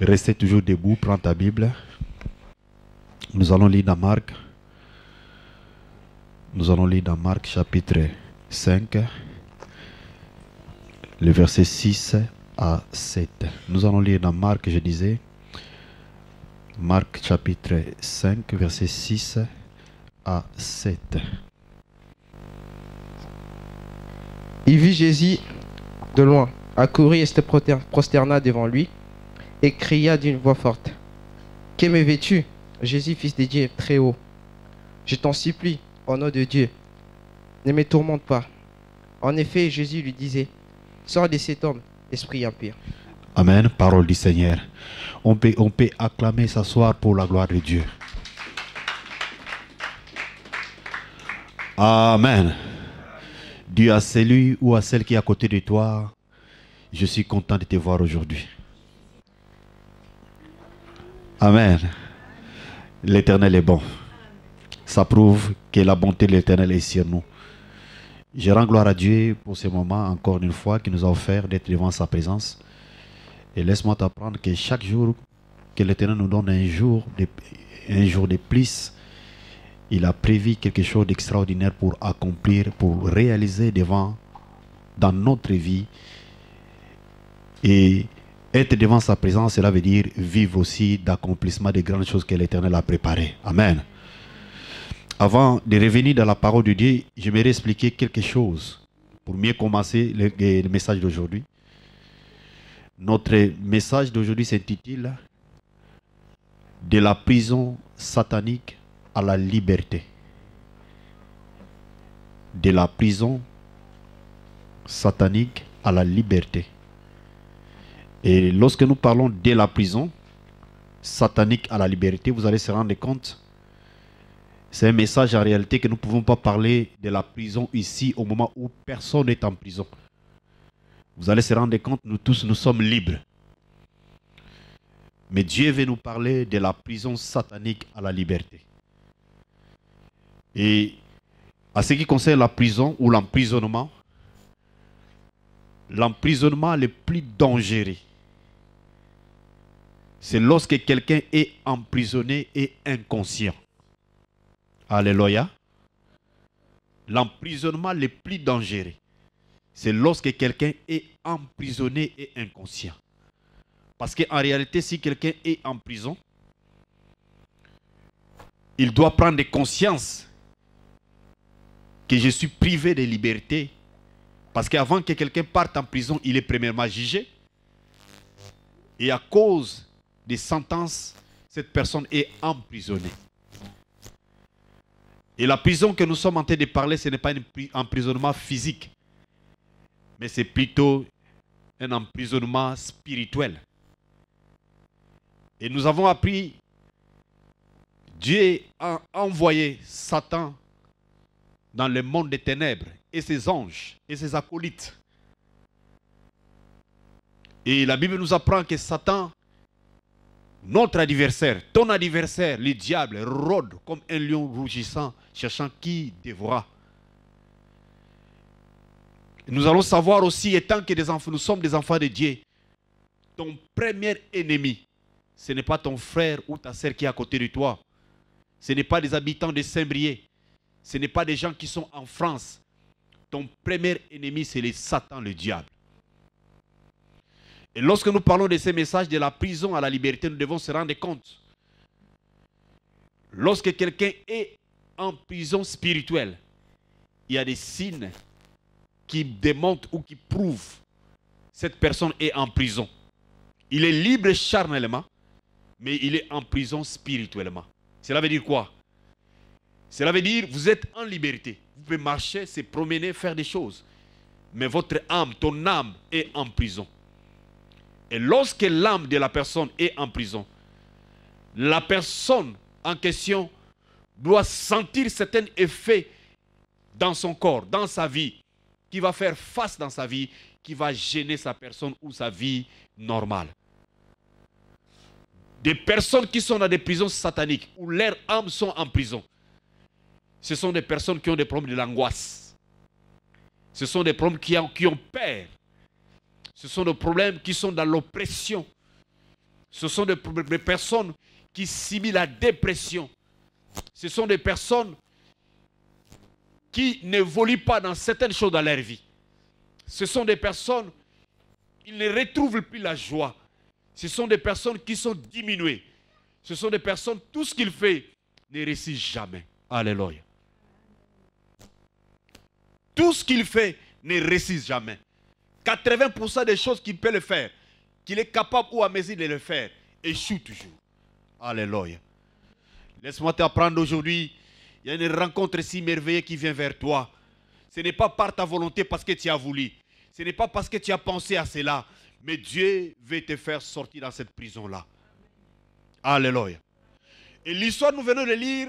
Restez toujours debout, prends ta Bible. Nous allons lire dans Marc. Nous allons lire dans Marc chapitre 5, les verset 6 à 7. Nous allons lire dans Marc, je disais, Marc chapitre 5, verset 6 à 7. Il vit Jésus de loin, accourut et se prosterna devant lui et cria d'une voix forte Que me veux-tu, Jésus, fils de Dieu, très haut Je t'en supplie, au nom de Dieu, ne me tourmente pas. En effet, Jésus lui disait Sors de cet homme, esprit impur. Amen, parole du Seigneur. On peut, on peut acclamer, s'asseoir pour la gloire de Dieu. Amen. Dieu à celui ou à celle qui est à côté de toi, je suis content de te voir aujourd'hui. Amen. L'Éternel est bon. Ça prouve que la bonté de l'Éternel est sur nous. Je rends gloire à Dieu pour ce moment, encore une fois, qui nous a offert d'être devant sa présence. Et laisse-moi t'apprendre que chaque jour que l'Éternel nous donne un jour, de, un jour de plus, il a prévu quelque chose d'extraordinaire pour accomplir, pour réaliser devant, dans notre vie. Et être devant sa présence, cela veut dire vivre aussi d'accomplissement des grandes choses que l'Éternel a préparées. Amen. Avant de revenir dans la parole de Dieu, j'aimerais expliquer quelque chose pour mieux commencer le, le message d'aujourd'hui. Notre message d'aujourd'hui s'intitule De la prison satanique à la liberté. De la prison satanique à la liberté. Et lorsque nous parlons de la prison, satanique à la liberté, vous allez se rendre compte, c'est un message en réalité que nous ne pouvons pas parler de la prison ici au moment où personne n'est en prison. Vous allez se rendre compte, nous tous, nous sommes libres. Mais Dieu veut nous parler de la prison satanique à la liberté. Et à ce qui concerne la prison ou l'emprisonnement, l'emprisonnement le plus dangereux c'est lorsque quelqu'un est emprisonné et inconscient. Alléluia. L'emprisonnement le plus dangereux, c'est lorsque quelqu'un est emprisonné et inconscient. Parce qu'en réalité, si quelqu'un est en prison, il doit prendre conscience que je suis privé de liberté. Parce qu'avant que quelqu'un parte en prison, il est premièrement jugé. Et à cause des sentences, cette personne est emprisonnée. Et la prison que nous sommes en train de parler, ce n'est pas un emprisonnement physique, mais c'est plutôt un emprisonnement spirituel. Et nous avons appris, Dieu a envoyé Satan dans le monde des ténèbres et ses anges et ses acolytes. Et la Bible nous apprend que Satan notre adversaire, ton adversaire, le diable, rôde comme un lion rougissant, cherchant qui dévora. Nous allons savoir aussi, étant que des enfants, nous sommes des enfants de Dieu, ton premier ennemi, ce n'est pas ton frère ou ta sœur qui est à côté de toi. Ce n'est pas des habitants de Saint-Brieuc. Ce n'est pas des gens qui sont en France. Ton premier ennemi, c'est le Satan, le diable. Et lorsque nous parlons de ces messages de la prison à la liberté, nous devons se rendre compte. Lorsque quelqu'un est en prison spirituelle, il y a des signes qui démontrent ou qui prouvent que cette personne est en prison. Il est libre charnellement, mais il est en prison spirituellement. Cela veut dire quoi Cela veut dire que vous êtes en liberté. Vous pouvez marcher, se promener, faire des choses. Mais votre âme, ton âme est en prison. Et lorsque l'âme de la personne est en prison, la personne en question doit sentir certains effets dans son corps, dans sa vie, qui va faire face dans sa vie, qui va gêner sa personne ou sa vie normale. Des personnes qui sont dans des prisons sataniques, où leurs âmes sont en prison, ce sont des personnes qui ont des problèmes de l'angoisse. Ce sont des problèmes qui ont, qui ont peur. Ce sont des problèmes qui sont dans l'oppression. Ce sont des, personnes qui simulent la dépression. Ce sont des personnes qui n'évoluent pas dans certaines choses dans leur vie. Ce sont des personnes qui ne retrouvent plus la joie. Ce sont des personnes qui sont diminuées. Ce sont des personnes, tout ce qu'il fait ne réussit jamais. Alléluia. Tout ce qu'il fait ne réussit jamais. 80% des choses qu'il peut le faire, qu'il est capable ou à mesure de le faire, échoue toujours. Alléluia. Laisse-moi t'apprendre aujourd'hui, il y a une rencontre si merveilleuse qui vient vers toi. Ce n'est pas par ta volonté parce que tu as voulu. Ce n'est pas parce que tu as pensé à cela. Mais Dieu veut te faire sortir dans cette prison-là. Alléluia. Et l'histoire, nous venons de lire,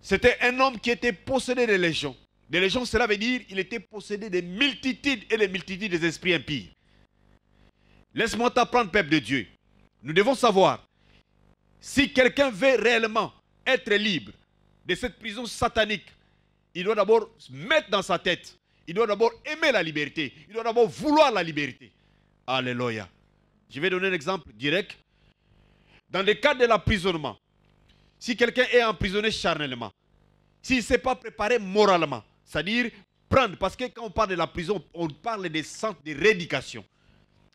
c'était un homme qui était possédé de légions des légions, cela veut dire il était possédé des multitudes et des multitudes des esprits impies. Laisse-moi t'apprendre, peuple de Dieu. Nous devons savoir si quelqu'un veut réellement être libre de cette prison satanique, il doit d'abord se mettre dans sa tête, il doit d'abord aimer la liberté, il doit d'abord vouloir la liberté. Alléluia. Je vais donner un exemple direct. Dans le cas de l'emprisonnement, si quelqu'un est emprisonné charnellement, s'il ne s'est pas préparé moralement, c'est-à-dire prendre, parce que quand on parle de la prison, on parle des centres de rééducation.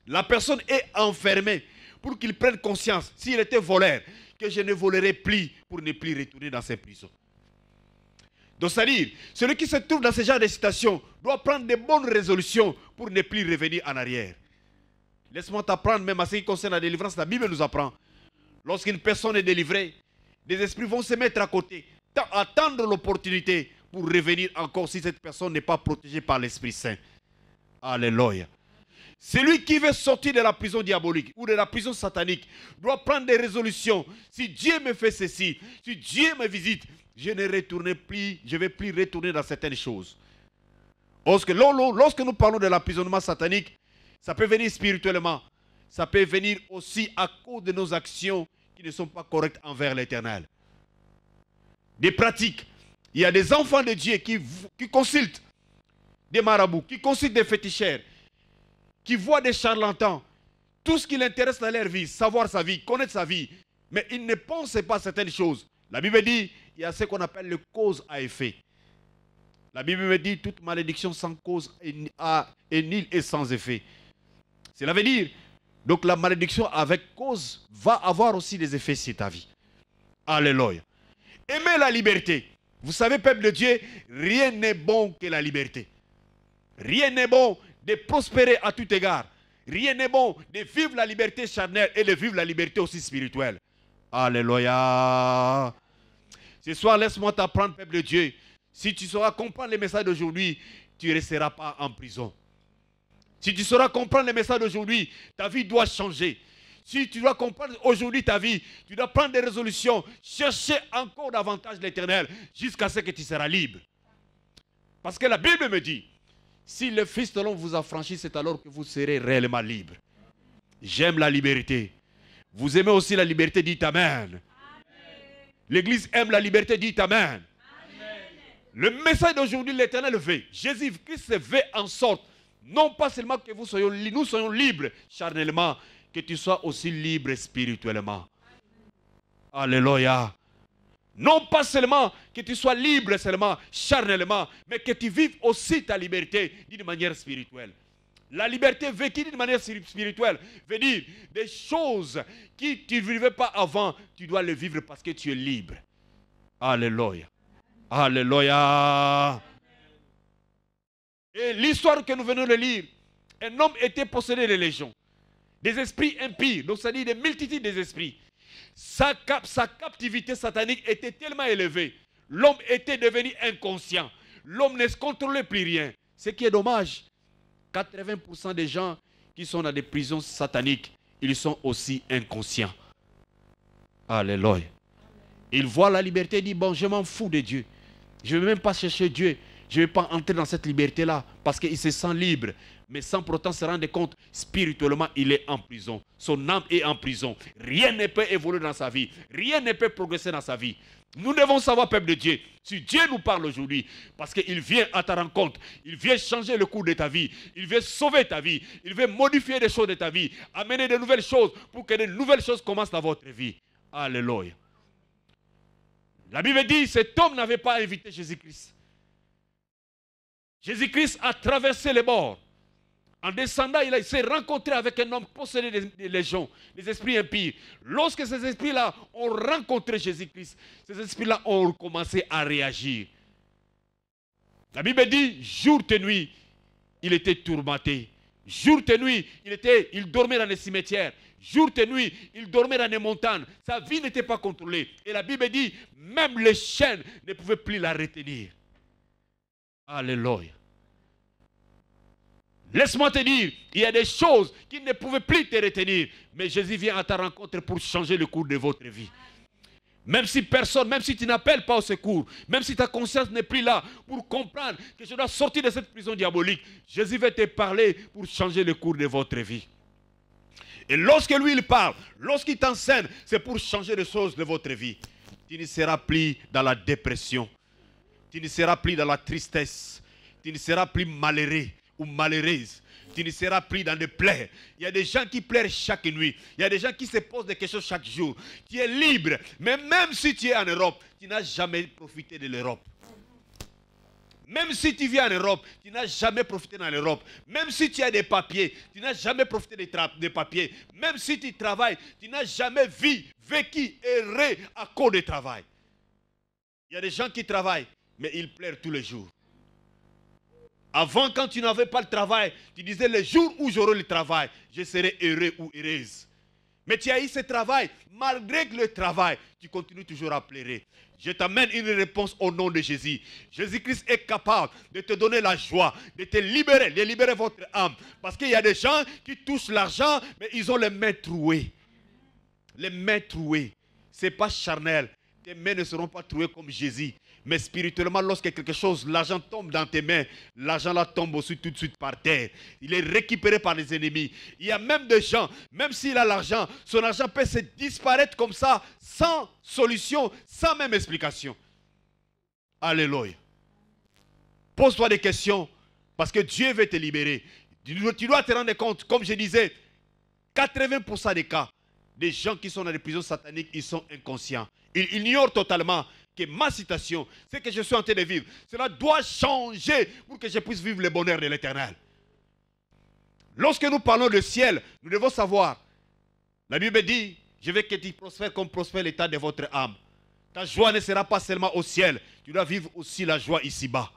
La personne est enfermée pour qu'il prenne conscience, s'il était voleur, que je ne volerai plus pour ne plus retourner dans cette prison. Donc, c'est-à-dire, celui qui se trouve dans ce genre de situation doit prendre de bonnes résolutions pour ne plus revenir en arrière. Laisse-moi t'apprendre, même à ce qui concerne la délivrance, la Bible nous apprend. Lorsqu'une personne est délivrée, des esprits vont se mettre à côté, attendre l'opportunité pour revenir encore si cette personne n'est pas protégée par l'Esprit Saint. Alléluia. Celui qui veut sortir de la prison diabolique ou de la prison satanique doit prendre des résolutions. Si Dieu me fait ceci, si Dieu me visite, je ne retournerai plus, je vais plus retourner dans certaines choses. Lorsque, lorsque nous parlons de l'emprisonnement satanique, ça peut venir spirituellement. Ça peut venir aussi à cause de nos actions qui ne sont pas correctes envers l'éternel. Des pratiques il y a des enfants de Dieu qui, consultent des marabouts, qui consultent des fétichères, qui voient des charlatans. Tout ce qui l'intéresse dans leur vie, savoir sa vie, connaître sa vie. Mais ils ne pensent pas certaines choses. La Bible dit, il y a ce qu'on appelle le cause à effet. La Bible me dit, toute malédiction sans cause est nulle et sans effet. Cela veut dire, donc la malédiction avec cause va avoir aussi des effets sur ta vie. Alléluia. Aimez la liberté. Vous savez, peuple de Dieu, rien n'est bon que la liberté. Rien n'est bon de prospérer à tout égard. Rien n'est bon de vivre la liberté charnelle et de vivre la liberté aussi spirituelle. Alléluia. Ce soir, laisse-moi t'apprendre, peuple de Dieu. Si tu sauras comprendre les messages d'aujourd'hui, tu ne resteras pas en prison. Si tu sauras comprendre les messages d'aujourd'hui, ta vie doit changer. Si tu dois comprendre aujourd'hui ta vie, tu dois prendre des résolutions, chercher encore davantage l'éternel jusqu'à ce que tu seras libre. Parce que la Bible me dit, si le Fils de l'homme vous affranchit, c'est alors que vous serez réellement libre. J'aime la liberté. Vous aimez aussi la liberté, dites Amen. L'Église aime la liberté, dites Amen. Le message d'aujourd'hui, l'Éternel veut. Jésus-Christ veut en sorte, non pas seulement que vous soyons, nous soyons libres charnellement, que tu sois aussi libre spirituellement. Alléluia. Non pas seulement que tu sois libre seulement charnellement, mais que tu vives aussi ta liberté d'une manière spirituelle. La liberté vécue d'une manière spirituelle veut dire des choses qui tu ne vivais pas avant, tu dois les vivre parce que tu es libre. Alléluia. Alléluia. Et l'histoire que nous venons de lire, un homme était possédé de légions des esprits impies, donc ça dit des multitudes des esprits. Sa, sa captivité satanique était tellement élevée, l'homme était devenu inconscient, l'homme ne contrôlait plus rien. Ce qui est dommage, 80% des gens qui sont dans des prisons sataniques, ils sont aussi inconscients. Alléluia. Ils voient la liberté et disent, bon, je m'en fous de Dieu. Je ne vais même pas chercher Dieu. Je ne vais pas entrer dans cette liberté-là parce qu'il se sent libre. » mais sans pourtant se rendre compte, spirituellement, il est en prison. Son âme est en prison. Rien ne peut évoluer dans sa vie. Rien ne peut progresser dans sa vie. Nous devons savoir, peuple de Dieu, si Dieu nous parle aujourd'hui, parce qu'il vient à ta rencontre, il vient changer le cours de ta vie, il vient sauver ta vie, il vient modifier les choses de ta vie, amener de nouvelles choses pour que de nouvelles choses commencent dans votre vie. Alléluia. La Bible dit, cet homme n'avait pas invité Jésus-Christ. Jésus-Christ a traversé les bords. En descendant, il, s'est rencontré avec un homme possédé des légions, des esprits impies. Lorsque ces esprits-là ont rencontré Jésus-Christ, ces esprits-là ont commencé à réagir. La Bible dit, jour et nuit, il était tourmenté. Jour et nuit, il, était, il dormait dans les cimetières. Jour et nuit, il dormait dans les montagnes. Sa vie n'était pas contrôlée. Et la Bible dit, même les chaînes ne pouvaient plus la retenir. Alléluia. Laisse-moi te dire, il y a des choses qui ne pouvaient plus te retenir. Mais Jésus vient à ta rencontre pour changer le cours de votre vie. Même si personne, même si tu n'appelles pas au secours, même si ta conscience n'est plus là pour comprendre que je dois sortir de cette prison diabolique, Jésus va te parler pour changer le cours de votre vie. Et lorsque lui, il parle, lorsqu'il t'enseigne, c'est pour changer les choses de votre vie. Tu ne seras plus dans la dépression. Tu ne seras plus dans la tristesse. Tu ne seras plus malheureux malheureuse. Tu ne seras pris dans des plaies. Il y a des gens qui pleurent chaque nuit. Il y a des gens qui se posent des questions chaque jour. Tu es libre. Mais même si tu es en Europe, tu n'as jamais profité de l'Europe. Même si tu vis en Europe, tu n'as jamais profité dans l'Europe. Même si tu as des papiers, tu n'as jamais profité des, papiers. Même si tu travailles, tu n'as jamais vu, vécu, erré à cause du travail. Il y a des gens qui travaillent, mais ils pleurent tous les jours. Avant, quand tu n'avais pas le travail, tu disais le jour où j'aurai le travail, je serai heureux ou heureuse. Mais tu as eu ce travail. Malgré le travail, tu continues toujours à pleurer. Je t'amène une réponse au nom de Jésus. Jésus-Christ est capable de te donner la joie, de te libérer, de libérer votre âme. Parce qu'il y a des gens qui touchent l'argent, mais ils ont les mains trouées. Les mains trouées. Ce n'est pas charnel. Tes mains ne seront pas trouées comme Jésus. Mais spirituellement, lorsque quelque chose, l'argent tombe dans tes mains, l'argent là tombe aussi tout de suite par terre. Il est récupéré par les ennemis. Il y a même des gens, même s'il a l'argent, son argent peut se disparaître comme ça, sans solution, sans même explication. Alléluia. Pose-toi des questions, parce que Dieu veut te libérer. Tu dois te rendre compte, comme je disais, 80% des cas, des gens qui sont dans les prisons sataniques, ils sont inconscients. Ils ignorent totalement que ma citation, ce que je suis en train de vivre, cela doit changer pour que je puisse vivre le bonheur de l'éternel. Lorsque nous parlons de ciel, nous devons savoir. La Bible dit, je veux que tu prospères comme prospère l'état de votre âme. Ta joie ne sera pas seulement au ciel, tu dois vivre aussi la joie ici-bas.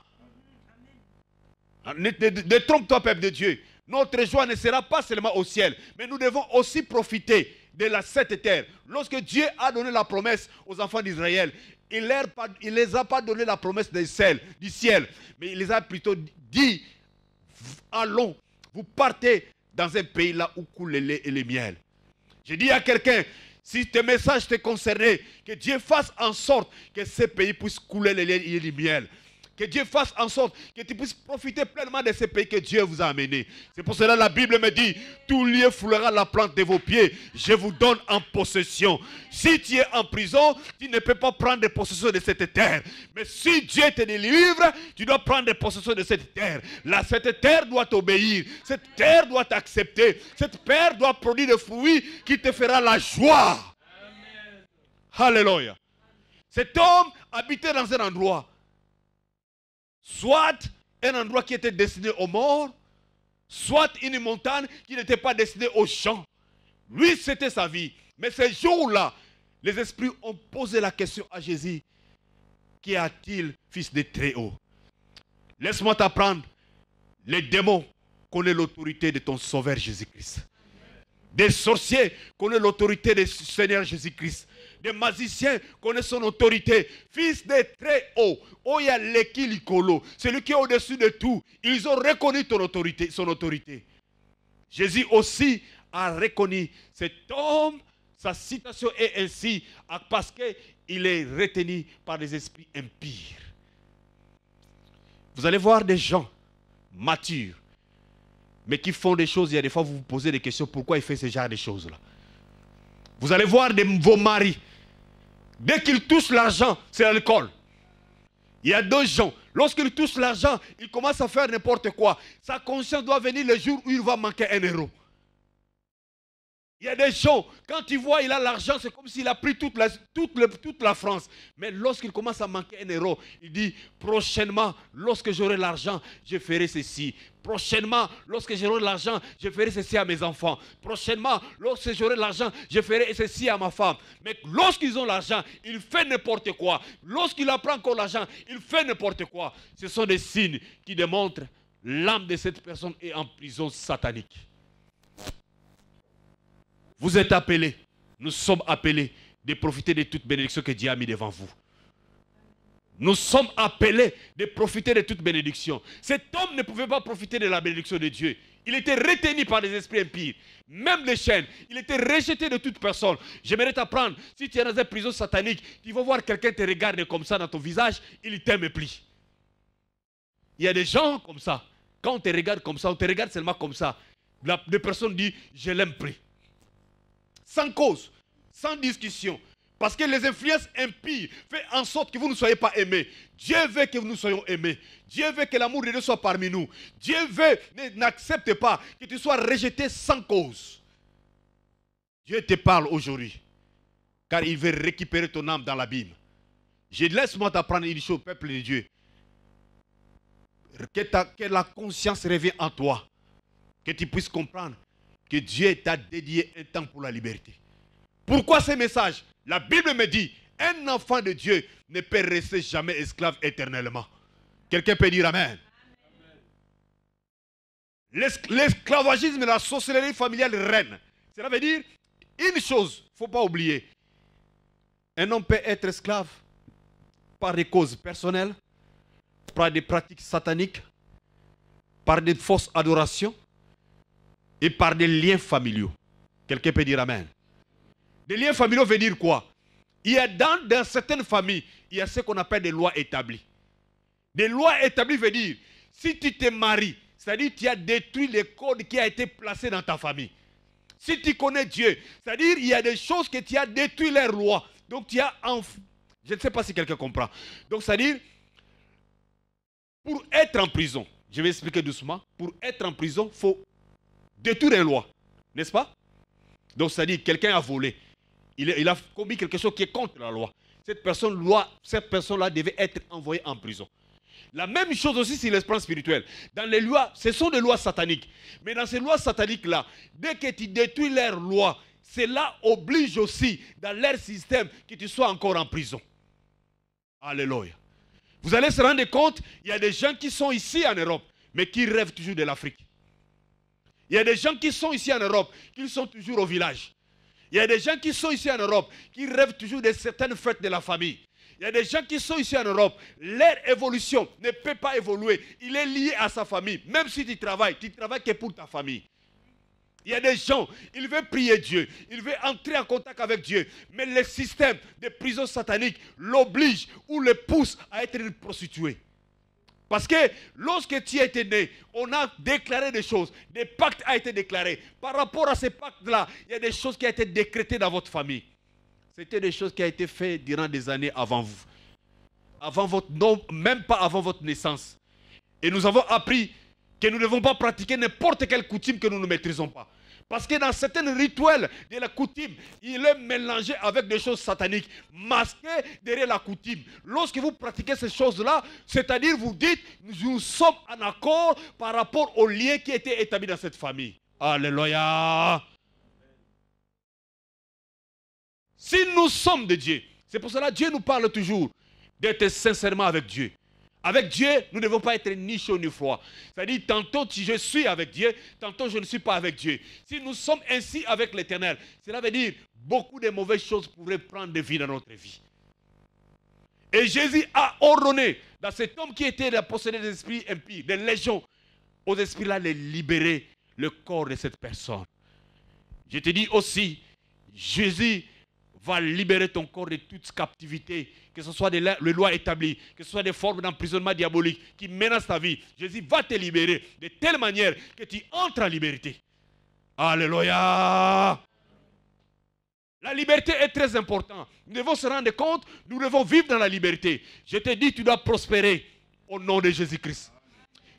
Ne, trompe-toi, peuple de Dieu. Notre joie ne sera pas seulement au ciel, mais nous devons aussi profiter de la cette terre. Lorsque Dieu a donné la promesse aux enfants d'Israël, il ne les a pas donné la promesse du ciel, du ciel, mais il les a plutôt dit, allons, vous partez dans un pays là où coule le lait et le miel. Je dit à quelqu'un, si tes messages te concernaient, que Dieu fasse en sorte que ce pays puisse couler le lait et le miel. Que Dieu fasse en sorte que tu puisses profiter pleinement de ce pays que Dieu vous a amené. C'est pour cela que la Bible me dit, tout lieu foulera la plante de vos pieds. Je vous donne en possession. Si tu es en prison, tu ne peux pas prendre possession de cette terre. Mais si Dieu te délivre, tu dois prendre possession de cette terre. Là, cette terre doit t'obéir. Cette terre doit t'accepter. Cette terre doit produire des fruits qui te fera la joie. Alléluia. Cet homme habitait dans un endroit. Soit un endroit qui était destiné aux morts, soit une montagne qui n'était pas destinée aux champs. Lui, c'était sa vie. Mais ces jours-là, les esprits ont posé la question à Jésus. qui a-t-il, fils de Très-Haut Laisse-moi t'apprendre. Les démons connaissent l'autorité de ton sauveur Jésus-Christ. Des sorciers connaissent l'autorité du Seigneur Jésus-Christ. Les magiciens connaissent son autorité. Fils des très hauts, Oya Lekilikolo, C'est celui qui est au-dessus de tout, ils ont reconnu son autorité. Jésus aussi a reconnu cet homme, sa citation est ainsi, ah, parce qu'il est retenu par des esprits impires. Vous allez voir des gens matures, mais qui font des choses. Il y a des fois, vous vous posez des questions pourquoi il fait ce genre de choses-là. Vous allez voir vos maris Dès qu'il touche l'argent, c'est l'alcool. Il y a deux gens. Lorsqu'il touche l'argent, il commence à faire n'importe quoi. Sa conscience doit venir le jour où il va manquer un euro. Il y a des gens, quand il voit il a l'argent, c'est comme s'il a pris toute la, toute, toute la France. Mais lorsqu'il commence à manquer un héros, il dit prochainement, lorsque j'aurai l'argent, je ferai ceci. Prochainement, lorsque j'aurai l'argent, je ferai ceci à mes enfants. Prochainement, lorsque j'aurai l'argent, je ferai ceci à ma femme. Mais lorsqu'ils ont l'argent, il fait n'importe quoi. Lorsqu'il apprend encore l'argent, il fait n'importe quoi. Ce sont des signes qui démontrent l'âme de cette personne est en prison satanique. Vous êtes appelés. Nous sommes appelés de profiter de toute bénédiction que Dieu a mis devant vous. Nous sommes appelés de profiter de toute bénédiction. Cet homme ne pouvait pas profiter de la bénédiction de Dieu. Il était retenu par les esprits impires. même les chaînes. Il était rejeté de toute personne. J'aimerais t'apprendre, si tu es dans une prison satanique, tu vas voir quelqu'un te regarder comme ça dans ton visage, il t'aime plus. Il y a des gens comme ça. Quand on te regarde comme ça, on te regarde seulement comme ça. La, les personnes disent, je l'aime plus sans cause, sans discussion. Parce que les influences impies font en sorte que vous ne soyez pas aimés. Dieu veut que nous soyons aimés. Dieu veut que l'amour de Dieu soit parmi nous. Dieu veut, n'accepte pas que tu sois rejeté sans cause. Dieu te parle aujourd'hui. Car il veut récupérer ton âme dans l'abîme. Je laisse-moi t'apprendre une chose, peuple de Dieu. Que, que la conscience revienne en toi. Que tu puisses comprendre que Dieu t'a dédié un temps pour la liberté. Pourquoi ce message La Bible me dit, un enfant de Dieu ne peut rester jamais esclave éternellement. Quelqu'un peut dire Amen. L'esclavagisme et la sorcellerie familiale règne. Cela veut dire une chose, il ne faut pas oublier. Un homme peut être esclave par des causes personnelles, par des pratiques sataniques, par des fausses adorations, et par des liens familiaux. Quelqu'un peut dire Amen. Des liens familiaux veut dire quoi Il y a dans, certaines familles, il y a ce qu'on appelle des lois établies. Des lois établies veut dire, si tu te maries, c'est-à-dire tu as détruit les codes qui a été placés dans ta famille. Si tu connais Dieu, c'est-à-dire il y a des choses que tu as détruit les lois. Donc tu as Je ne sais pas si quelqu'un comprend. Donc c'est-à-dire, pour être en prison, je vais expliquer doucement, pour être en prison, il faut détruire les lois. N'est-ce pas Donc, ça dit, quelqu'un a volé. Il, a commis quelque chose qui est contre la loi. Cette personne-là personne devait être envoyée en prison. La même chose aussi sur l'esprit spirituel. Dans les lois, ce sont des lois sataniques. Mais dans ces lois sataniques-là, dès que tu détruis leurs lois, cela oblige aussi dans leur système que tu sois encore en prison. Alléluia. Vous allez se rendre compte, il y a des gens qui sont ici en Europe, mais qui rêvent toujours de l'Afrique. Il y a des gens qui sont ici en Europe, qui sont toujours au village. Il y a des gens qui sont ici en Europe, qui rêvent toujours de certaines fêtes de la famille. Il y a des gens qui sont ici en Europe. Leur évolution ne peut pas évoluer. Il est lié à sa famille. Même si tu travailles, tu travailles que pour ta famille. Il y a des gens, ils veulent prier Dieu, ils veulent entrer en contact avec Dieu, mais le système de prison satanique l'oblige ou le pousse à être une prostituée. Parce que lorsque tu as été né, on a déclaré des choses. Des pactes ont été déclarés. Par rapport à ces pactes-là, il y a des choses qui ont été décrétées dans votre famille. C'était des choses qui ont été faites durant des années avant vous. Avant votre, nom, même pas avant votre naissance. Et nous avons appris que nous ne devons pas pratiquer n'importe quelle coutume que nous ne maîtrisons pas. Parce que dans certains rituels de la coutume, il est mélangé avec des choses sataniques, masqué derrière la coutume. Lorsque vous pratiquez ces choses-là, c'est-à-dire vous dites, nous sommes en accord par rapport au lien qui a été établi dans cette famille. Alléluia. Si nous sommes de Dieu, c'est pour cela que Dieu nous parle toujours d'être sincèrement avec Dieu. Avec Dieu, nous ne devons pas être ni chaud ni froid. C'est-à-dire, tantôt je suis avec Dieu, tantôt je ne suis pas avec Dieu. Si nous sommes ainsi avec l'Éternel, cela veut dire beaucoup de mauvaises choses pourraient prendre de vie dans notre vie. Et Jésus a ordonné dans cet homme qui était possédé des esprits impie, des légions, aux esprits-là les libérer le corps de cette personne. Je te dis aussi, Jésus va libérer ton corps de toute captivité, que ce soit des lois établies, que ce soit des formes d'emprisonnement diabolique qui menacent ta vie. Jésus va te libérer de telle manière que tu entres en liberté. Alléluia. La liberté est très importante. Nous devons se rendre compte, nous devons vivre dans la liberté. Je te dis, tu dois prospérer au nom de Jésus-Christ.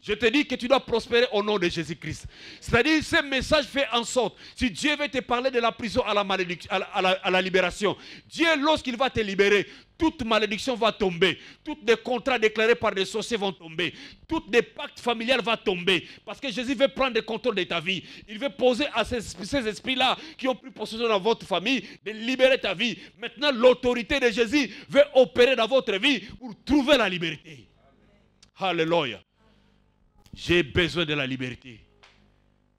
Je te dis que tu dois prospérer au nom de Jésus-Christ. C'est-à-dire, ce message fait en sorte, si Dieu veut te parler de la prison à la, à la, libération, Dieu, lorsqu'il va te libérer, toute malédiction va tomber. Tous les contrats déclarés par des sorciers vont tomber. Tous les pactes familiales vont tomber. Parce que Jésus veut prendre le contrôle de ta vie. Il veut poser à ces, ces esprits-là qui ont pris possession dans votre famille de libérer ta vie. Maintenant, l'autorité de Jésus veut opérer dans votre vie pour trouver la liberté. Alléluia. J'ai besoin de la liberté.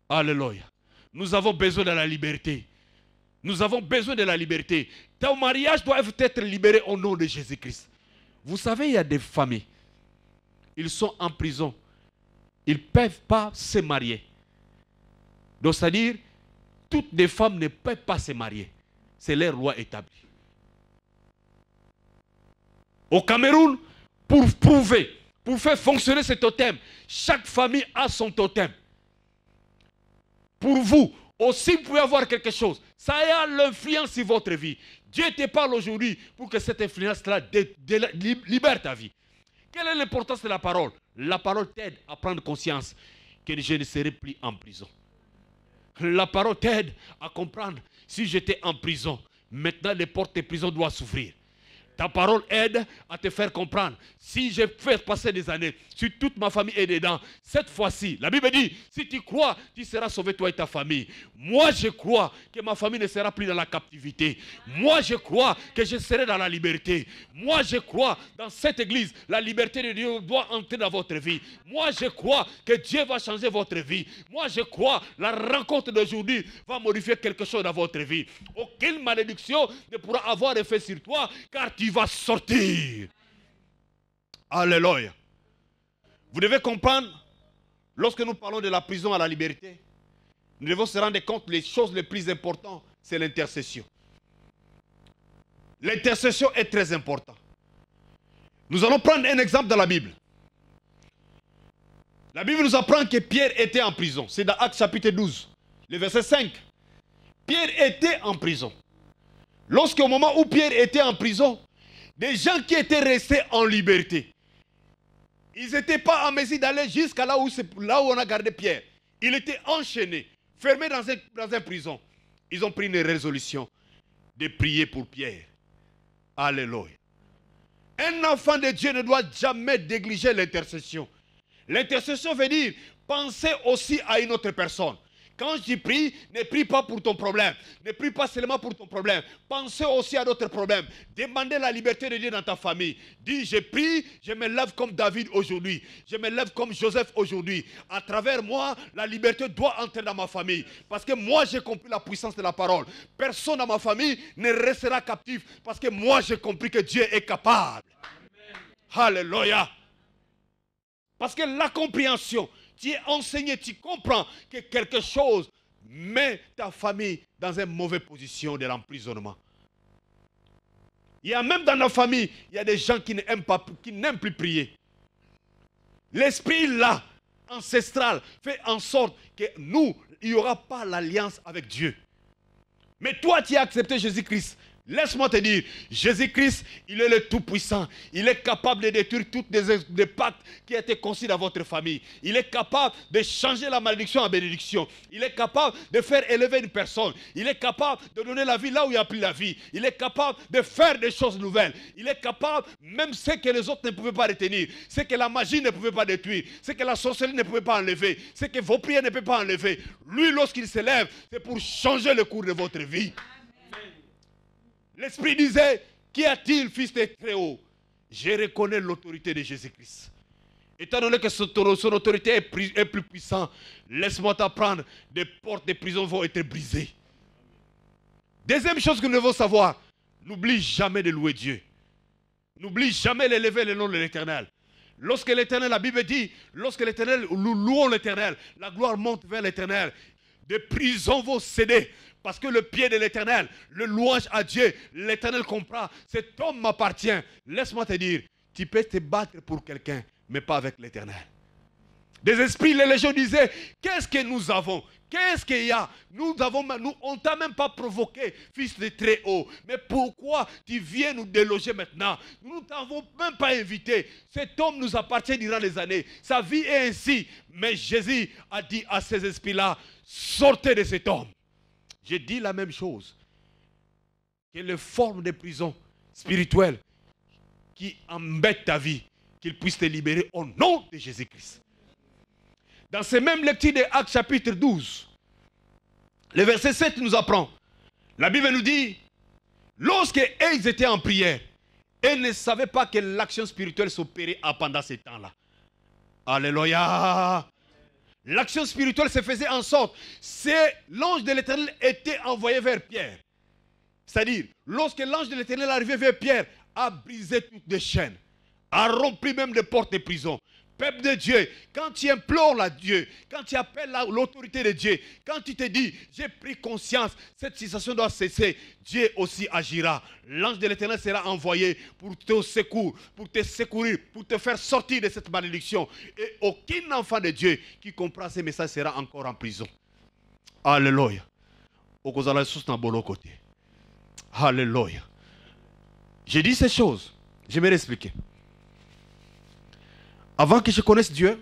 Alléluia. Nous avons besoin de la liberté. Nous avons besoin de la liberté. Ton mariage doit être libéré au nom de Jésus-Christ. Vous savez, il y a des familles. Ils sont en prison. Ils ne peuvent pas se marier. Donc, c'est-à-dire, toutes les femmes ne peuvent pas se marier. C'est leur loi établi. Au Cameroun, pour prouver pour faire fonctionner ce totem. Chaque famille a son totem. Pour vous, aussi, vous pouvez avoir quelque chose. Ça a l'influence sur votre vie. Dieu te parle aujourd'hui pour que cette influence-là libère ta vie. Quelle est l'importance de la parole La parole t'aide à prendre conscience que je ne serai plus en prison. La parole t'aide à comprendre si j'étais en prison. Maintenant, les portes de prison doivent s'ouvrir. Ta parole aide à te faire comprendre. Si j'ai fait passer des années, si toute ma famille est dedans, cette fois-ci, la Bible dit, si tu crois, tu seras sauvé toi et ta famille. Moi, je crois que ma famille ne sera plus dans la captivité. Moi, je crois que je serai dans la liberté. Moi, je crois dans cette église, la liberté de Dieu doit entrer dans votre vie. Moi, je crois que Dieu va changer votre vie. Moi, je crois la rencontre d'aujourd'hui va modifier quelque chose dans votre vie. Aucune malédiction ne pourra avoir effet sur toi, car tu va sortir. Alléluia. Vous devez comprendre, lorsque nous parlons de la prison à la liberté, nous devons se rendre compte les choses les plus importantes, c'est l'intercession. L'intercession est très importante. Nous allons prendre un exemple dans la Bible. La Bible nous apprend que Pierre était en prison. C'est dans Actes chapitre 12, le verset 5. Pierre était en prison. Lorsque au moment où Pierre était en prison, des gens qui étaient restés en liberté. Ils n'étaient pas en mesure d'aller jusqu'à là où, là où on a gardé Pierre. Il était enchaîné, fermé dans, un, dans une prison. Ils ont pris une résolution de prier pour Pierre. Alléluia. Un enfant de Dieu ne doit jamais négliger l'intercession. L'intercession veut dire penser aussi à une autre personne. Quand je dis prie, ne prie pas pour ton problème. Ne prie pas seulement pour ton problème. Pensez aussi à d'autres problèmes. Demandez la liberté de Dieu dans ta famille. Dis, je prie, je me lève comme David aujourd'hui. Je me lève comme Joseph aujourd'hui. À travers moi, la liberté doit entrer dans ma famille. Parce que moi, j'ai compris la puissance de la parole. Personne dans ma famille ne restera captif. Parce que moi, j'ai compris que Dieu est capable. Alléluia. Parce que la compréhension, tu es enseigné, tu comprends que quelque chose met ta famille dans une mauvaise position de l'emprisonnement. Il y a même dans nos famille, il y a des gens qui n'aiment pas, qui n'aiment plus prier. L'esprit là, ancestral, fait en sorte que nous, il n'y aura pas l'alliance avec Dieu. Mais toi, tu as accepté Jésus-Christ. Laisse-moi te dire, Jésus-Christ, il est le Tout-Puissant. Il est capable de détruire toutes les, pactes qui étaient conçus dans votre famille. Il est capable de changer la malédiction en bénédiction. Il est capable de faire élever une personne. Il est capable de donner la vie là où il n'y a plus la vie. Il est capable de faire des choses nouvelles. Il est capable, même ce que les autres ne pouvaient pas retenir, ce que la magie ne pouvait pas détruire, ce que la sorcellerie ne pouvait pas enlever, ce que vos prières ne peuvent pas enlever. Lui, lorsqu'il s'élève, c'est pour changer le cours de votre vie. L'Esprit disait, qui a-t-il, fils de Très-Haut Je reconnais l'autorité de Jésus-Christ. Étant donné que son, autorité est, plus, puissante, laisse-moi t'apprendre, des portes des prisons vont être brisées. Deuxième chose que nous devons savoir, n'oublie jamais de louer Dieu. N'oublie jamais d'élever le nom de l'Éternel. Lorsque l'Éternel, la Bible dit, lorsque l'Éternel, nous louons l'Éternel, la gloire monte vers l'Éternel. Des prisons vont céder. Parce que le pied de l'éternel, le louange à Dieu, l'éternel comprend. Cet homme m'appartient. Laisse-moi te dire, tu peux te battre pour quelqu'un, mais pas avec l'éternel. Des esprits, les légions disaient, qu'est-ce que nous avons Qu'est-ce qu'il y a Nous avons, nous, on t'a même pas provoqué, fils de très haut. Mais pourquoi tu viens nous déloger maintenant Nous t'avons même pas invité. Cet homme nous appartient durant les années. Sa vie est ainsi. Mais Jésus a dit à ces esprits-là, sortez de cet homme. J'ai dit la même chose. Que les forme de prison spirituelle qui embête ta vie, qu'il puisse te libérer au nom de Jésus-Christ. Dans ces mêmes lectures des Actes chapitre 12, le verset 7 nous apprend. La Bible nous dit, lorsque ils étaient en prière, ils ne savaient pas que l'action spirituelle s'opérait pendant ces temps-là. Alléluia. L'action spirituelle se faisait en sorte, c'est l'ange de l'Éternel était envoyé vers Pierre. C'est-à-dire, lorsque l'ange de l'Éternel arrivait vers Pierre, a brisé toutes les chaînes, a rempli même les portes des prisons peuple de Dieu, quand tu implores à Dieu, quand tu appelles l'autorité de Dieu, quand tu te dis, j'ai pris conscience, cette situation doit cesser, Dieu aussi agira. L'ange de l'éternel sera envoyé pour te secourir, pour te secourir, pour te faire sortir de cette malédiction. Et aucun enfant de Dieu qui comprend ces message sera encore en prison. Alléluia. Alléluia. J'ai dit ces choses. Je vais l'expliquer avant que je connaisse Dieu.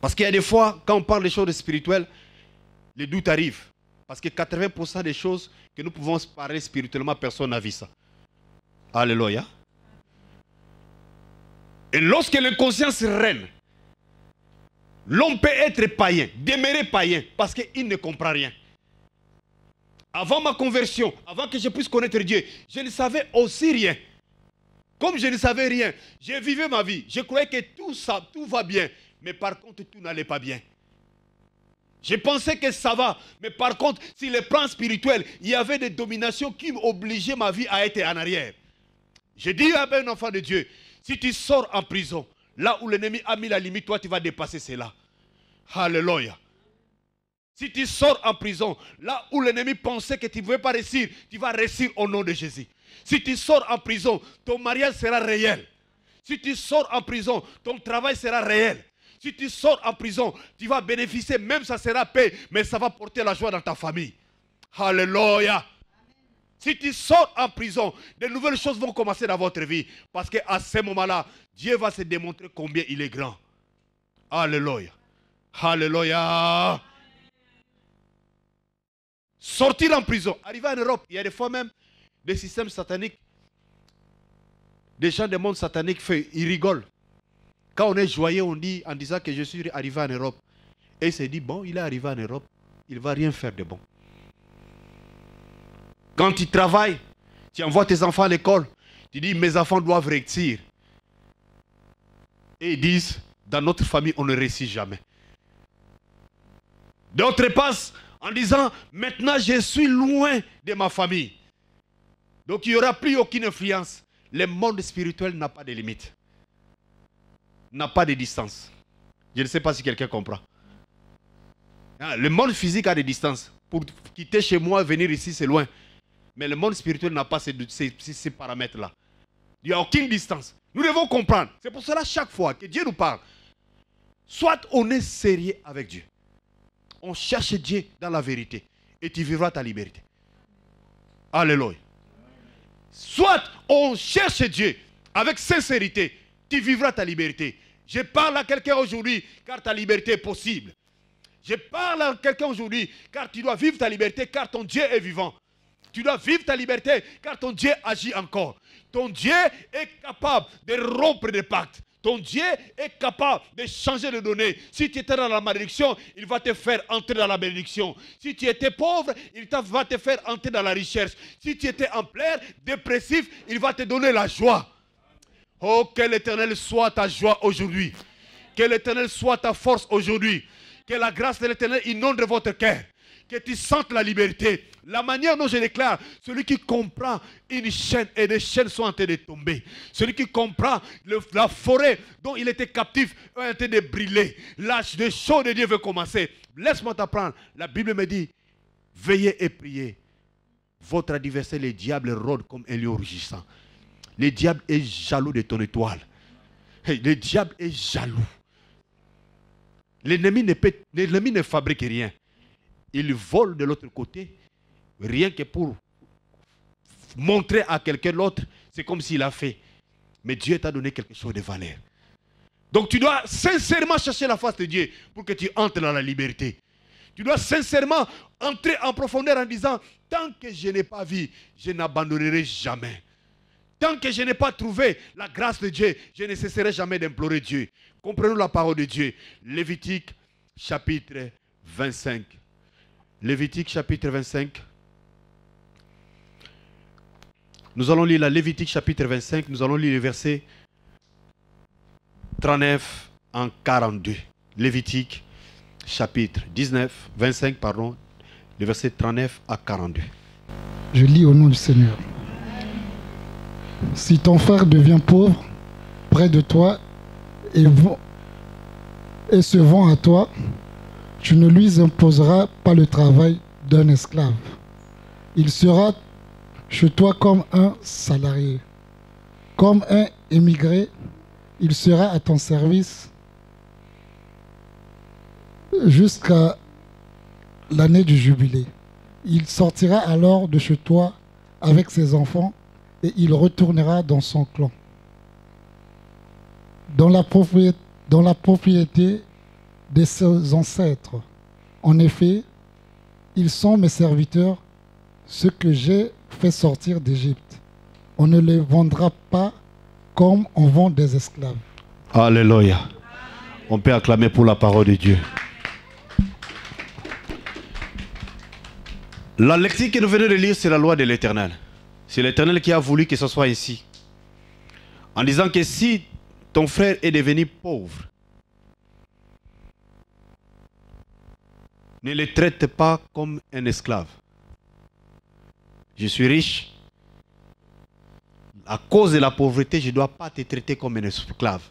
Parce qu'il y a des fois, quand on parle des choses spirituelles, les doutes arrivent. Parce que 80% des choses que nous pouvons parler spirituellement, personne n'a vu ça. Alléluia. Et lorsque l'inconscience règne, l'homme peut être païen, demeurer païen, parce qu'il ne comprend rien. Avant ma conversion, avant que je puisse connaître Dieu, je ne savais aussi rien. Comme je ne savais rien, j'ai vivé ma vie. Je croyais que tout ça, tout va bien. Mais par contre, tout n'allait pas bien. Je pensais que ça va. Mais par contre, si les plans spirituels, il y avait des dominations qui obligeaient ma vie à être en arrière. J'ai dit à un enfant de Dieu, si tu sors en prison, là où l'ennemi a mis la limite, toi tu vas dépasser cela. Alléluia. Si tu sors en prison, là où l'ennemi pensait que tu ne pouvais pas réussir, tu vas réussir au nom de Jésus. Si tu sors en prison, ton mariage sera réel. Si tu sors en prison, ton travail sera réel. Si tu sors en prison, tu vas bénéficier, même ça sera paix, mais ça va porter la joie dans ta famille. Alléluia. Si tu sors en prison, de nouvelles choses vont commencer dans votre vie. Parce qu'à ce moment-là, Dieu va se démontrer combien il est grand. Alléluia. Alléluia. Sortir en prison. Arriver en Europe, il y a des fois même, des systèmes sataniques. Des gens des mondes sataniques, ils rigolent. Quand on est joyeux, on dit en disant que je suis arrivé en Europe. Et il s'est dit, bon, il est arrivé en Europe, il ne va rien faire de bon. Quand tu travailles, tu envoies tes enfants à l'école, tu dis, mes enfants doivent réussir. Et ils disent, dans notre famille, on ne réussit jamais. D'autres passent en disant, maintenant je suis loin de ma famille. Donc il n'y aura plus aucune influence. Le monde spirituel n'a pas de limites, n'a pas de distance. Je ne sais pas si quelqu'un comprend. Ah, le monde physique a des distances. Pour quitter chez moi, venir ici, c'est loin. Mais le monde spirituel n'a pas ces, ces paramètres-là. Il n'y a aucune distance. Nous devons comprendre. C'est pour cela, chaque fois que Dieu nous parle, soit on est sérieux avec Dieu. On cherche Dieu dans la vérité. Et tu vivras ta liberté. Alléluia. Soit on cherche Dieu avec sincérité, tu vivras ta liberté. Je parle à quelqu'un aujourd'hui car ta liberté est possible. Je parle à quelqu'un aujourd'hui car tu dois vivre ta liberté car ton Dieu est vivant. Tu dois vivre ta liberté car ton Dieu agit encore. Ton Dieu est capable de rompre des pactes. Ton Dieu est capable de changer de données. Si tu étais dans la malédiction, il va te faire entrer dans la bénédiction. Si tu étais pauvre, il va te faire entrer dans la richesse. Si tu étais en plaire, dépressif, il va te donner la joie. Oh, que l'Éternel soit ta joie aujourd'hui. Que l'Éternel soit ta force aujourd'hui. Que la grâce de l'Éternel inonde votre cœur que tu sentes la liberté. La manière dont je déclare, celui qui comprend une chaîne et des chaînes sont en train de tomber. Celui qui comprend la forêt dont il était captif est en train de brûler. L'âge de chaud de Dieu veut commencer. Laisse-moi t'apprendre. La Bible me dit, veillez et priez. Votre adversaire, le diable, rôde comme un lion rugissant. Le diable est jaloux de ton étoile. Le diable est jaloux. L'ennemi ne, ne fabrique rien. Il vole de l'autre côté, rien que pour montrer à quelqu'un l'autre, c'est comme s'il a fait. Mais Dieu t'a donné quelque chose de valeur. Donc tu dois sincèrement chercher la face de Dieu pour que tu entres dans la liberté. Tu dois sincèrement entrer en profondeur en disant, tant que je n'ai pas vu, je n'abandonnerai jamais. Tant que je n'ai pas trouvé la grâce de Dieu, je ne cesserai jamais d'implorer Dieu. Comprenons la parole de Dieu. Lévitique chapitre 25. Lévitique chapitre 25. Nous allons lire la Lévitique chapitre 25, nous allons lire les versets 39 en 42. Lévitique chapitre 19, 25, pardon, les verset 39 à 42. Je lis au nom du Seigneur. Si ton frère devient pauvre près de toi et, et se vend à toi, tu ne lui imposeras pas le travail d'un esclave. Il sera chez toi comme un salarié, comme un émigré. Il sera à ton service jusqu'à l'année du jubilé. Il sortira alors de chez toi avec ses enfants et il retournera dans son clan. Dans la propriété, dans la propriété de ses ancêtres. En effet, ils sont mes serviteurs, ceux que j'ai fait sortir d'Égypte. On ne les vendra pas comme on vend des esclaves. Alléluia. On peut acclamer pour la parole de Dieu. La lecture que nous venons de lire, c'est la loi de l'Éternel. C'est l'Éternel qui a voulu que ce soit ici. En disant que si ton frère est devenu pauvre, ne le traite pas comme un esclave. Je suis riche. À cause de la pauvreté, je ne dois pas te traiter comme un esclave.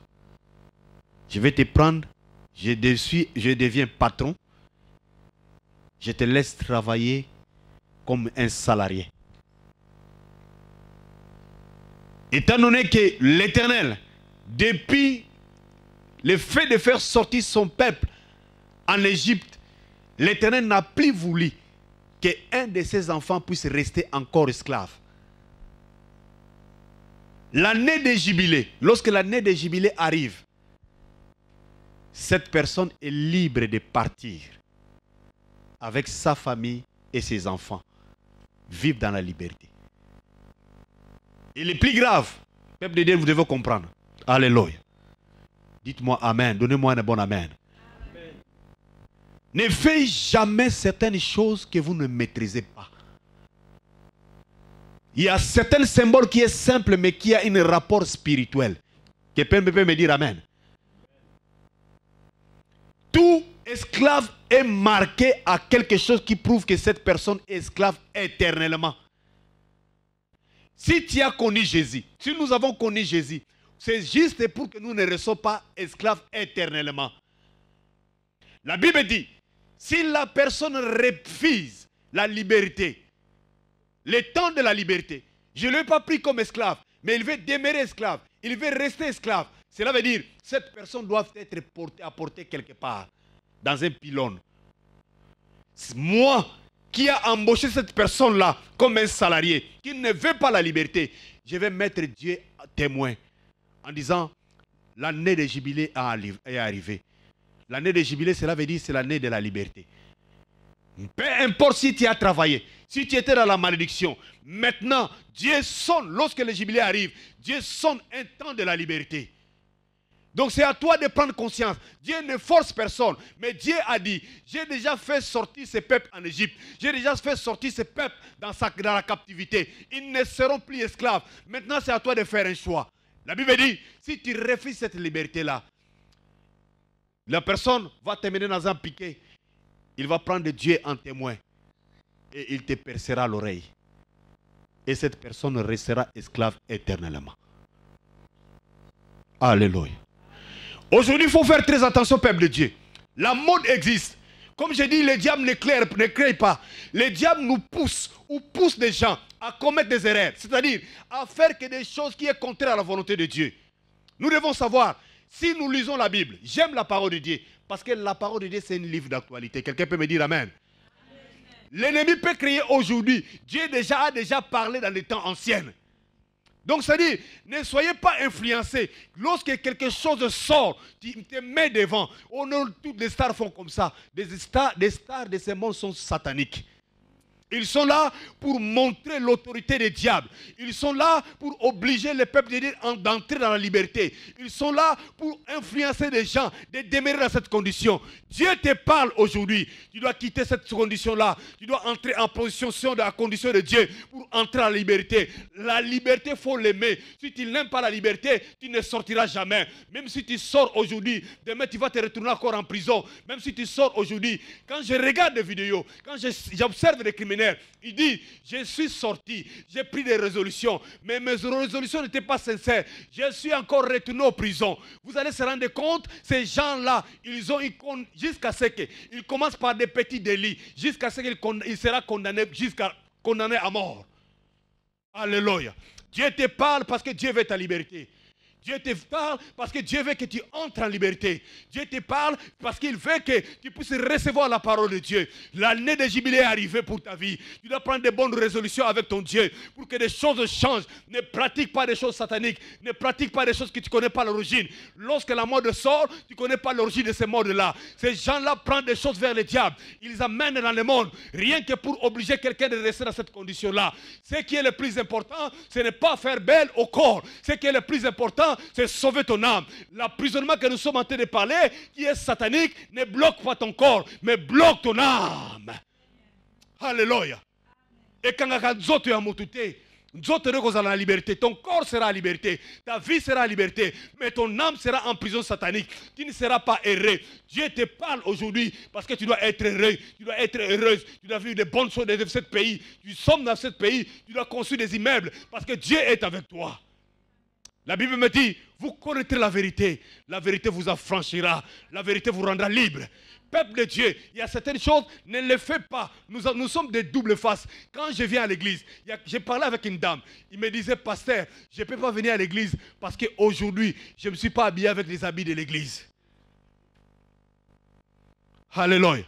Je vais te prendre, je, je deviens patron. Je te laisse travailler comme un salarié. Étant donné que l'Éternel, depuis le fait de faire sortir son peuple en Égypte, L'Éternel n'a plus voulu que un de ses enfants puisse rester encore esclave. L'année des jubilés, lorsque l'année des jubilés arrive, cette personne est libre de partir avec sa famille et ses enfants, vivre dans la liberté. Et le plus grave, peuple de Dieu, vous devez comprendre. Alléluia. Dites-moi Amen, donnez-moi un bon Amen. Ne fais jamais certaines choses que vous ne maîtrisez pas. Il y a certains symboles qui est simple, mais qui a un rapport spirituel. Que Père peut me dire Amen. Tout esclave est marqué à quelque chose qui prouve que cette personne est esclave éternellement. Si tu as connu Jésus, si nous avons connu Jésus, c'est juste pour que nous ne restions pas esclaves éternellement. La Bible dit, si la personne refuse la liberté, le temps de la liberté, je ne l'ai pas pris comme esclave, mais il veut demeurer esclave, il veut rester esclave. Cela veut dire cette personne doit être portée, apportée quelque part, dans un pylône. Moi qui ai embauché cette personne-là comme un salarié, qui ne veut pas la liberté, je vais mettre Dieu à témoin en disant l'année de jubilé est arrivée. L'année des jubilés, cela veut dire c'est l'année de la liberté. Peu importe si tu as travaillé, si tu étais dans la malédiction, maintenant, Dieu sonne, lorsque le jubilé arrive, Dieu sonne un temps de la liberté. Donc c'est à toi de prendre conscience. Dieu ne force personne. Mais Dieu a dit, j'ai déjà fait sortir ce peuple en Égypte. J'ai déjà fait sortir ce peuple dans, sa, dans la captivité. Ils ne seront plus esclaves. Maintenant c'est à toi de faire un choix. La Bible dit, si tu refuses cette liberté-là, la personne va te mener dans un piquet. Il va prendre Dieu en témoin. Et il te percera l'oreille. Et cette personne restera esclave éternellement. Alléluia. Aujourd'hui, il faut faire très attention, peuple de Dieu. La mode existe. Comme je dis, le diable n'éclaire, ne crée pas. Le diable nous pousse ou pousse des gens à commettre des erreurs, c'est-à-dire à faire que des choses qui sont contraires à la volonté de Dieu. Nous devons savoir, si nous lisons la Bible, j'aime la parole de Dieu, parce que la parole de Dieu, c'est un livre d'actualité. Quelqu'un peut me dire Amen. L'ennemi peut crier aujourd'hui. Dieu déjà a déjà parlé dans les temps anciens. Donc ça dit, ne soyez pas influencés. Lorsque quelque chose sort, tu te mets devant. Oh On, toutes les stars font comme ça. Des stars, des stars de ce monde sont sataniques. Ils sont là pour montrer l'autorité des diables. Ils sont là pour obliger les peuples d'entrer dans la liberté. Ils sont là pour influencer les gens de demeurer dans cette condition. Dieu te parle aujourd'hui. Tu dois quitter cette condition-là. Tu dois entrer en position de la condition de Dieu pour entrer en liberté. La liberté, il faut l'aimer. Si tu n'aimes pas la liberté, tu ne sortiras jamais. Même si tu sors aujourd'hui, demain tu vas te retourner encore en prison. Même si tu sors aujourd'hui, quand je regarde des vidéos, quand j'observe des criminels, il dit, je suis sorti, j'ai pris des résolutions, mais mes résolutions n'étaient pas sincères. Je suis encore retourné en prison. Vous allez se rendre compte, ces gens-là, ils ont jusqu'à ce qu'ils commencent par des petits délits, jusqu'à ce qu'ils sera condamnés jusqu'à condamné à mort. Alléluia. Dieu te parle parce que Dieu veut ta liberté. Dieu te parle parce que Dieu veut que tu entres en liberté. Dieu te parle parce qu'il veut que tu puisses recevoir la parole de Dieu. L'année des jubilé est arrivée pour ta vie. Tu dois prendre des bonnes résolutions avec ton Dieu pour que les choses changent. Ne pratique pas des choses sataniques. Ne pratique pas des choses que tu ne connais pas l'origine. Lorsque la mode sort, tu ne connais pas l'origine de ces modes-là. Ces gens-là prennent des choses vers le diable. Ils amènent dans le monde rien que pour obliger quelqu'un de rester dans cette condition-là. Ce qui est le plus important, ce n'est pas faire belle au corps. Ce qui est le plus important, c'est sauver ton âme. L'emprisonnement que nous sommes en train de parler, qui est satanique, ne bloque pas ton corps, mais bloque ton âme. Alléluia. Et quand tu es en la liberté, ton corps sera en liberté, ta vie sera en liberté, mais ton âme sera en prison satanique. Tu ne seras pas erré Dieu te parle aujourd'hui parce que tu dois être heureux, tu dois être heureuse, tu dois vivre des bonnes choses dans ce pays. Tu sommes dans ce pays, tu dois construire des immeubles parce que Dieu est avec toi. La Bible me dit, vous connaîtrez la vérité. La vérité vous affranchira. La vérité vous rendra libre. Peuple de Dieu, il y a certaines choses, ne les fais pas. Nous, nous sommes des doubles faces. Quand je viens à l'église, j'ai parlé avec une dame. Il me disait, pasteur, je ne peux pas venir à l'église parce qu'aujourd'hui, je ne me suis pas habillé avec les habits de l'église. Alléluia.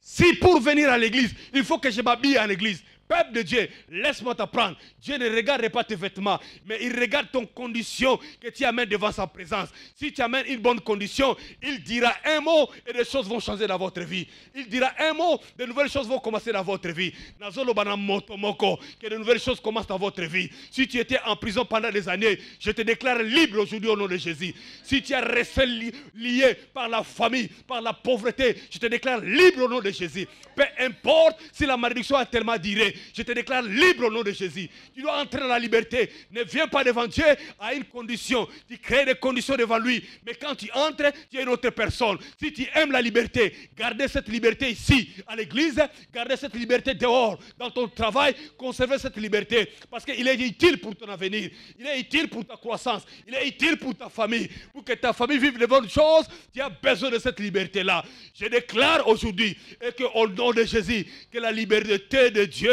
Si pour venir à l'église, il faut que je m'habille à l'église, Peuple de Dieu, laisse-moi t'apprendre. Dieu ne regarde pas tes vêtements, mais il regarde ton condition que tu amènes devant sa présence. Si tu amènes une bonne condition, il dira un mot et des choses vont changer dans votre vie. Il dira un mot, de nouvelles choses vont commencer dans votre vie. Que de nouvelles choses commencent dans votre vie. Si tu étais en prison pendant des années, je te déclare libre aujourd'hui au nom de Jésus. Si tu as resté lié par la famille, par la pauvreté, je te déclare libre au nom de Jésus. Peu importe si la malédiction a tellement duré. Je te déclare libre au nom de Jésus. Tu dois entrer dans la liberté. Ne viens pas devant Dieu à une condition. Tu crées des conditions devant lui. Mais quand tu entres, tu es une autre personne. Si tu aimes la liberté, gardez cette liberté ici, à l'église. Gardez cette liberté dehors, dans ton travail. Conservez cette liberté. Parce qu'il est utile pour ton avenir. Il est utile pour ta croissance. Il est utile pour ta famille. Pour que ta famille vive les bonnes choses, tu as besoin de cette liberté-là. Je déclare aujourd'hui, et que au nom de Jésus, que la liberté de Dieu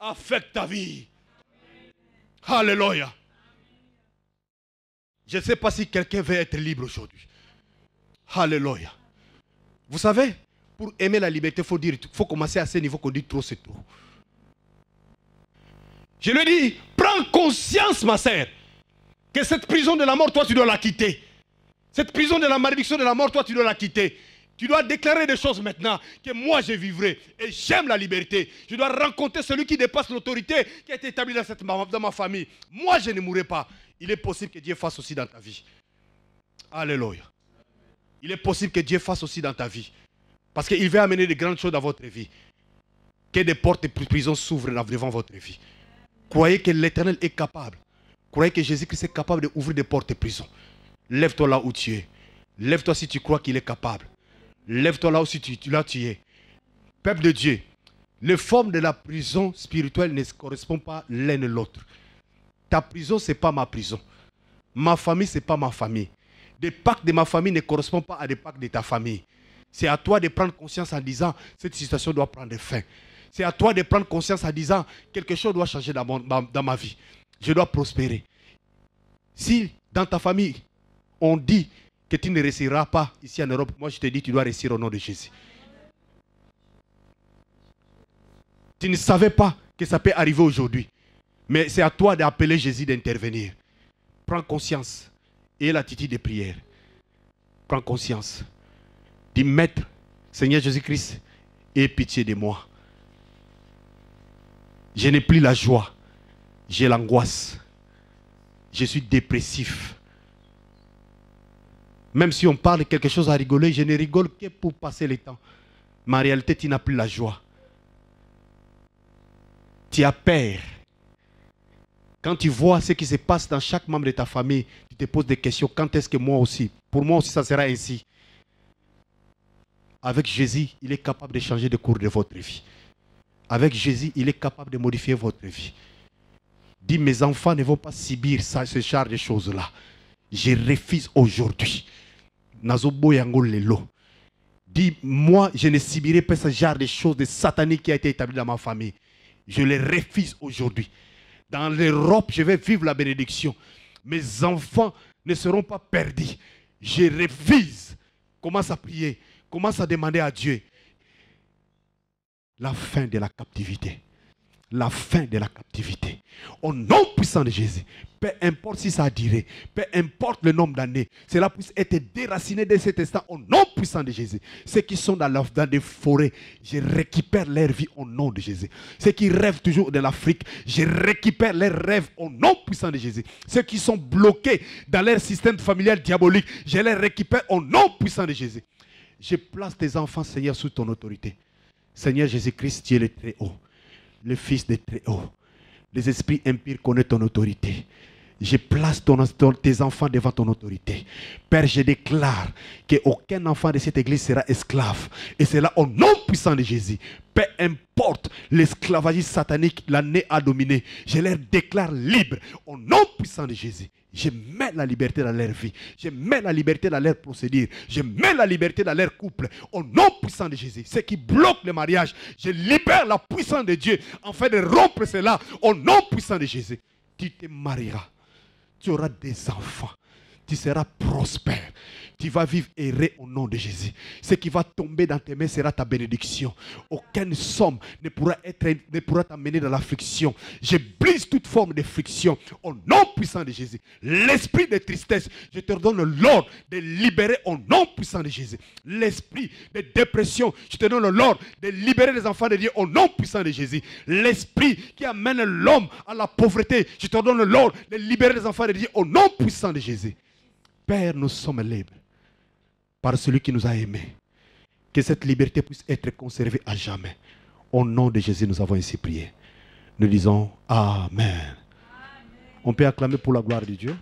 affecte ta vie. Alléluia. Je ne sais pas si quelqu'un veut être libre aujourd'hui. Alléluia. Vous savez, pour aimer la liberté, il faut, dire, faut commencer à ce niveau qu'on dit trop, c'est trop. Je lui dis, prends conscience, ma sœur, que cette prison de la mort, toi, tu dois la quitter. Cette prison de la malédiction de la mort, toi, tu dois la quitter. Tu dois déclarer des choses maintenant que moi je vivrai et j'aime la liberté. Je dois rencontrer celui qui dépasse l'autorité qui a été établie dans, cette, dans ma famille. Moi je ne mourrai pas. Il est possible que Dieu fasse aussi dans ta vie. Alléluia. Il est possible que Dieu fasse aussi dans ta vie. Parce qu'il veut amener de grandes choses dans votre vie. Que des portes de prison s'ouvrent devant votre vie. Croyez que l'Éternel est capable. Croyez que Jésus-Christ est capable d'ouvrir des portes de prison. Lève-toi là où tu es. Lève-toi si tu crois qu'il est capable. Lève-toi là où tu, là tu es. Peuple de Dieu, les formes de la prison spirituelle ne correspondent pas l'un à l'autre. Ta prison, ce n'est pas ma prison. Ma famille, ce n'est pas ma famille. Des pactes de ma famille ne correspondent pas à des pactes de ta famille. C'est à toi de prendre conscience en disant, cette situation doit prendre fin. C'est à toi de prendre conscience en disant, quelque chose doit changer dans ma vie. Je dois prospérer. Si dans ta famille, on dit tu ne réussiras pas ici en Europe, moi je te dis, tu dois réussir au nom de Jésus. Tu ne savais pas que ça peut arriver aujourd'hui. Mais c'est à toi d'appeler Jésus d'intervenir. Prends conscience et l'attitude de prière. Prends conscience. Dis Maître, Seigneur Jésus-Christ, aie pitié de moi. Je n'ai plus la joie, j'ai l'angoisse. Je suis dépressif. Même si on parle de quelque chose à rigoler, je ne rigole que pour passer le temps. Ma réalité, tu n'as plus la joie. Tu as peur. Quand tu vois ce qui se passe dans chaque membre de ta famille, tu te poses des questions. Quand est-ce que moi aussi Pour moi aussi, ça sera ainsi. Avec Jésus, il est capable de changer de cours de votre vie. Avec Jésus, il est capable de modifier votre vie. Dis, mes enfants ne vont pas subir ça, ce genre de choses-là. Je refuse aujourd'hui. Dis, moi, je ne subirai pas ce genre de choses de satanique qui a été établi dans ma famille. Je les refuse aujourd'hui. Dans l'Europe, je vais vivre la bénédiction. Mes enfants ne seront pas perdus. Je refuse. Commence à prier. Commence à demander à Dieu la fin de la captivité la fin de la captivité. Au nom puissant de Jésus, peu importe si ça a duré, peu importe le nombre d'années, cela puisse être déraciné de cet instant au nom puissant de Jésus. Ceux qui sont dans, dans des forêts, je récupère leur vie au nom de Jésus. Ceux qui rêvent toujours de l'Afrique, je récupère leurs rêves au nom puissant de Jésus. Ceux qui sont bloqués dans leur système familial diabolique, je les récupère au nom puissant de Jésus. Je place tes enfants, Seigneur, sous ton autorité. Seigneur Jésus-Christ, tu es le Très-Haut le Fils des Très-Hauts. Les esprits impurs connaissent ton autorité je place tes enfants devant ton autorité. Père, je déclare qu'aucun enfant de cette église sera esclave. Et c'est là au nom puissant de Jésus. Peu importe l'esclavagisme satanique, l'année a dominé. Je les déclare libres au nom puissant de Jésus. Je mets la liberté dans leur vie. Je mets la liberté dans leur procédure. Je mets la liberté dans leur couple. Au nom puissant de Jésus. Ce qui bloque le mariage, je libère la puissance de Dieu afin de rompre cela. Au nom puissant de Jésus. Tu te marieras tu auras des enfants, tu seras prospère tu vas vivre erré au nom de Jésus. Ce qui va tomber dans tes mains sera ta bénédiction. Aucune somme ne pourra être, ne pourra t'amener dans l'affliction. Je brise toute forme de friction au nom puissant de Jésus. L'esprit de tristesse, je te donne l'ordre de libérer au nom puissant de Jésus. L'esprit de dépression, je te donne l'ordre de libérer les enfants de Dieu au nom puissant de Jésus. L'esprit qui amène l'homme à la pauvreté, je te donne l'ordre de libérer les enfants de Dieu au nom puissant de Jésus. Père, nous sommes libres par celui qui nous a aimés. Que cette liberté puisse être conservée à jamais. Au nom de Jésus, nous avons ainsi prié. Nous disons Amen. On peut acclamer pour la gloire de Dieu.